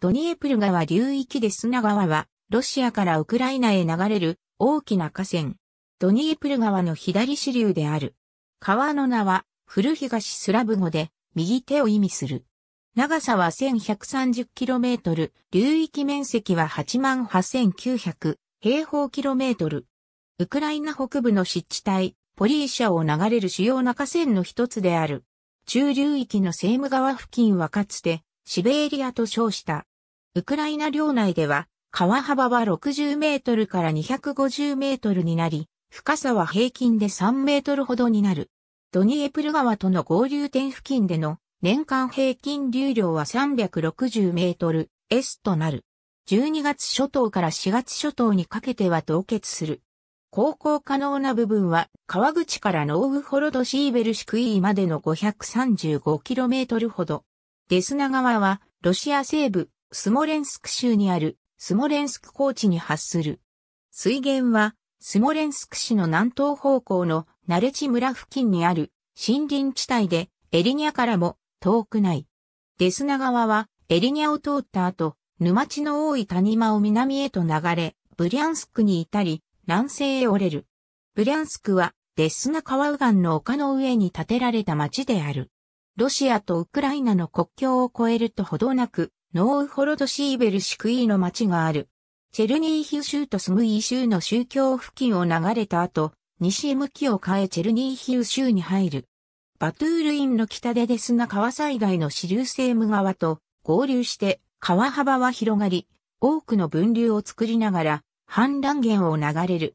ドニエプル川流域で砂川は、ロシアからウクライナへ流れる大きな河川。ドニエプル川の左支流である。川の名は、古東スラブ語で、右手を意味する。長さは 1130km、流域面積は88,900平方キロメートル。ウクライナ北部の湿地帯、ポリーシャを流れる主要な河川の一つである。中流域のセーム川付近はかつて、シベリアと称した。ウクライナ領内では、川幅は60メートルから250メートルになり、深さは平均で3メートルほどになる。ドニエプル川との合流点付近での年間平均流量は360メートル S となる。12月初頭から4月初頭にかけては凍結する。航行可能な部分は川口からノーウホロドシーベルシクイーまでの 535km ほど。デスナ川はロシア西部スモレンスク州にあるスモレンスク高地に発する。水源はスモレンスク市の南東方向のナレチ村付近にある森林地帯でエリニャからも遠くない。デスナ川はエリニャを通った後、沼地の多い谷間を南へと流れ、ブリャンスクに至り、南西へ折れる。ブリャンスクはデスナ川右岸の丘の上に建てられた町である。ロシアとウクライナの国境を越えるとほどなく、ノーウホロドシーベルシクイの町がある。チェルニーヒウ州とスムイ州の宗教付近を流れた後、西へ向きを変えチェルニーヒウ州に入る。バトゥールインの北でデスナ川災害の支流セーム川と合流して川幅は広がり、多くの分流を作りながら氾濫源を流れる。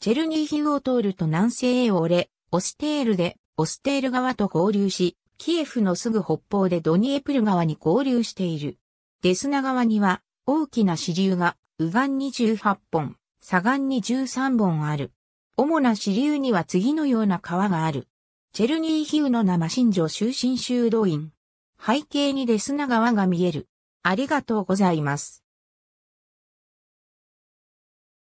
チェルニーヒウを通ると南西へ折れ、オステールでオステール川と合流し、キエフのすぐ北方でドニエプル川に合流している。デスナ川には大きな支流が右岸に18本、左岸に13本ある。主な支流には次のような川がある。チェルニーヒウの生新城終身修道院。背景にデスナ川が見える。ありがとうございます。